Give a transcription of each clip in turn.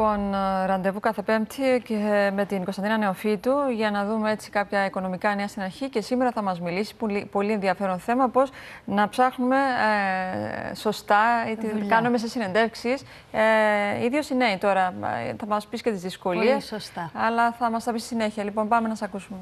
λοιπόν ε, ραντεβού κάθε Πέμπτη ε, με την Κωνσταντίνα Νεοφίτου για να δούμε έτσι κάποια οικονομικά νέα στην αρχή και σήμερα θα μας μιλήσει πολύ ενδιαφέρον θέμα πώς να ψάχνουμε ε, σωστά ή τι κάνουμε σε συνεντεύξεις. Ε, ιδίως οι νέοι τώρα ε, θα μας πεις και τις δυσκολίες. Πολύ σωστά. Αλλά θα μας τα πεις συνέχεια. Λοιπόν πάμε να σας ακούσουμε.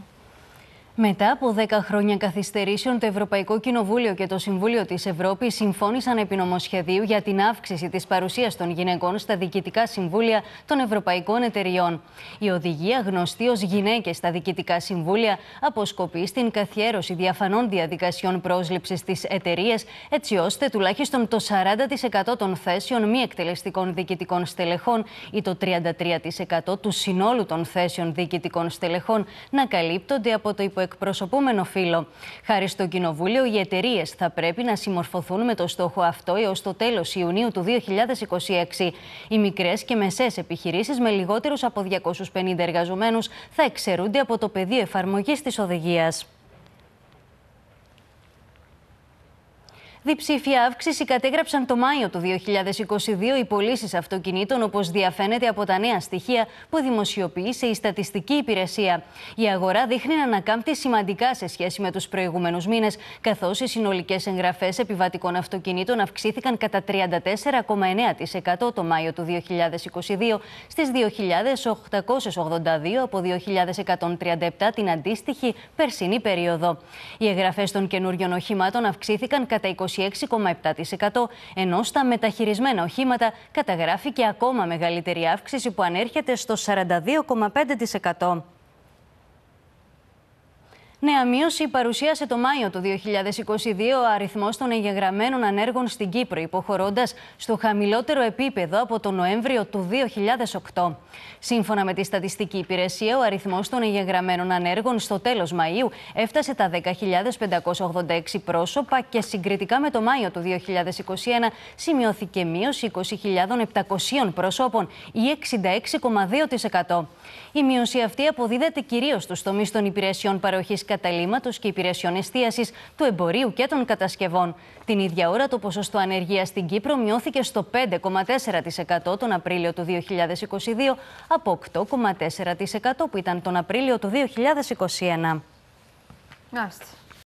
Μετά από 10 χρόνια καθυστερήσεων, το Ευρωπαϊκό Κοινοβούλιο και το Συμβούλιο της Ευρώπης συμφώνησαν επί νομοσχεδίου για την αύξηση της παρουσίας των γυναικών στα διοικητικά συμβούλια των ευρωπαϊκών εταιριών. Η οδηγία, γνωστή ως Γυναίκες στα Διοικητικά Συμβούλια, αποσκοπεί στην καθιέρωση διαφανών διαδικασιών πρόσληψης της εταιρείε, έτσι ώστε τουλάχιστον το 40% των θέσεων μη εκτελεστικών διοικητικών στελεχών ή το 33% του συνόλου των θέσεων διοικητικών στελεχών να καλύπτονται από το υποεκτελεστικό εκπροσωπούμενο φύλλο. Χάρη στο Κοινοβούλιο, οι εταιρείες θα πρέπει να συμμορφωθούν με το στόχο αυτό έως το τέλος Ιουνίου του 2026. Οι μικρές και μεσές επιχειρήσεις με λιγότερους από 250 εργαζομένους θα εξαιρούνται από το πεδίο εφαρμογής της οδηγίας. Διψήφια αύξηση κατέγραψαν το Μάιο του 2022 οι πωλήσεις αυτοκινήτων, όπως διαφαίνεται από τα νέα στοιχεία που δημοσιοποίησε η Στατιστική Υπηρεσία. Η αγορά δείχνει να ανακάμπτει σημαντικά σε σχέση με τους προηγούμενους μήνες, καθώς οι συνολικές εγγραφές επιβατικών αυτοκινήτων αυξήθηκαν κατά 34,9% το Μάιο του 2022 στι 2.882 από 2.137 την αντίστοιχη περσινή περίοδο. Οι εγγραφές των καινούριων οχημάτων αυξήθηκαν κατά 20 26,7%, ενώ στα μεταχειρισμένα οχήματα καταγράφηκε ακόμα μεγαλύτερη αύξηση που ανέρχεται στο 42,5%. Νέα μείωση παρουσίασε το Μάιο του 2022 ο αριθμός των εγγεγραμμένων ανέργων στην Κύπρο, υποχωρώντας στο χαμηλότερο επίπεδο από τον Νοέμβριο του 2008. Σύμφωνα με τη Στατιστική Υπηρεσία, ο αριθμός των εγγεγραμμένων ανέργων στο τέλος Μαΐου έφτασε τα 10.586 πρόσωπα και συγκριτικά με το Μάιο του 2021 σημειώθηκε μείωση 20.700 πρόσωπων ή 66,2%. Η μείωση αυτή αποδίδεται κυρίως στους τομείς των υπηρεσιών παροχής καταλήμματο και υπηρεσιών εστίασης, του εμπορίου και των κατασκευών. Την ίδια ώρα, το ποσοστό ανεργίας στην Κύπρο μειώθηκε στο 5,4% τον Απρίλιο του 2022 από 8,4% που ήταν τον Απρίλιο του 2021.